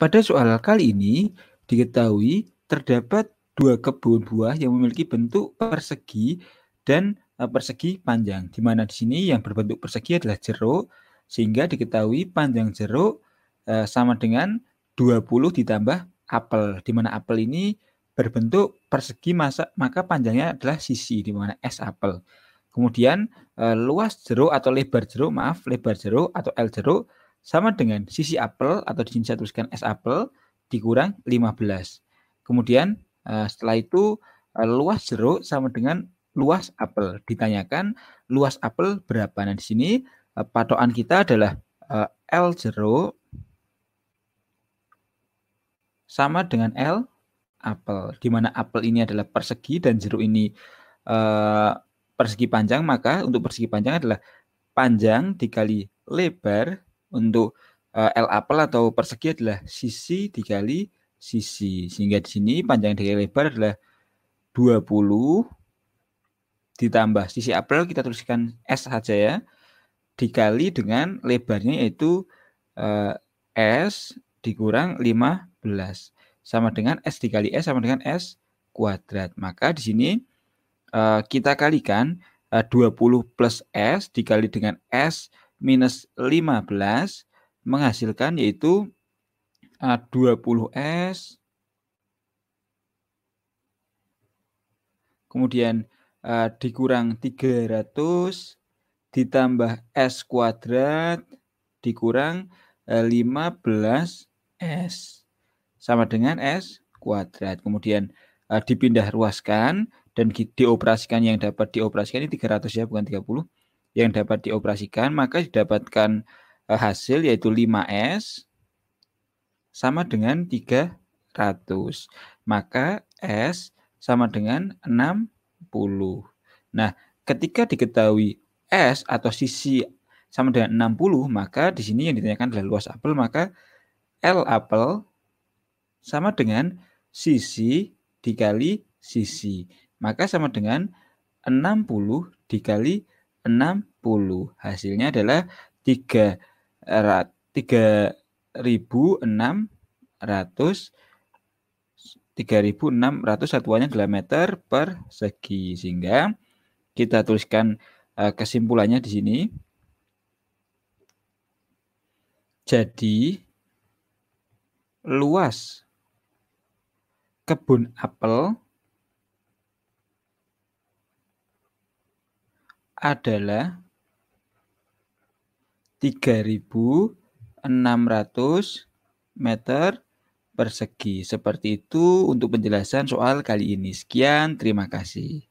Pada soal kali ini diketahui terdapat dua kebun buah yang memiliki bentuk persegi dan eh, persegi panjang. Di mana di sini yang berbentuk persegi adalah jeruk sehingga diketahui panjang jeruk eh, sama dengan 20 ditambah apel. Di mana apel ini berbentuk persegi masa, maka panjangnya adalah sisi di mana S apel. Kemudian eh, luas jeruk atau lebar jeruk, maaf, lebar jeruk atau L jeruk sama dengan sisi apel atau di sini saya tuliskan S apel dikurang 15. Kemudian eh, setelah itu eh, luas jeruk sama dengan luas apel. Ditanyakan luas apel berapa. Nah, di sini eh, patokan kita adalah L jeruk sama dengan L apel. Di mana apel ini adalah persegi dan jeruk ini persegi panjang, maka untuk persegi panjang adalah panjang dikali lebar untuk uh, L apel atau persegi adalah sisi dikali sisi. Sehingga di sini panjang dikali lebar adalah 20 ditambah sisi apel kita tuliskan S saja ya. Dikali dengan lebarnya yaitu uh, S dikurang 15 sama dengan S dikali S sama dengan S kuadrat. Maka di sini uh, kita kalikan uh, 20 plus S dikali dengan S minus 15 menghasilkan yaitu 20S eh, kemudian uh, dikurang 300 ditambah S kuadrat dikurang 15S eh, sama dengan S kuadrat. Kemudian uh, dipindah ruaskan dan dioperasikan yang dapat dioperasikan ini 300 ya bukan 30 yang dapat dioperasikan, maka didapatkan eh, hasil yaitu 5S sama dengan 300. Maka S sama dengan 60. Nah, ketika diketahui S atau sisi sama dengan 60, maka di sini yang ditanyakan adalah luas apel, maka L apel sama dengan sisi dikali sisi. Maka sama dengan 60 dikali 60. Hasilnya adalah 3 3600 3600 satuannya dalam meter per sehingga kita tuliskan eh, kesimpulannya di sini. Jadi luas kebun apel adalah 3600 meter persegi. Seperti itu untuk penjelasan soal kali ini. Sekian, terima kasih.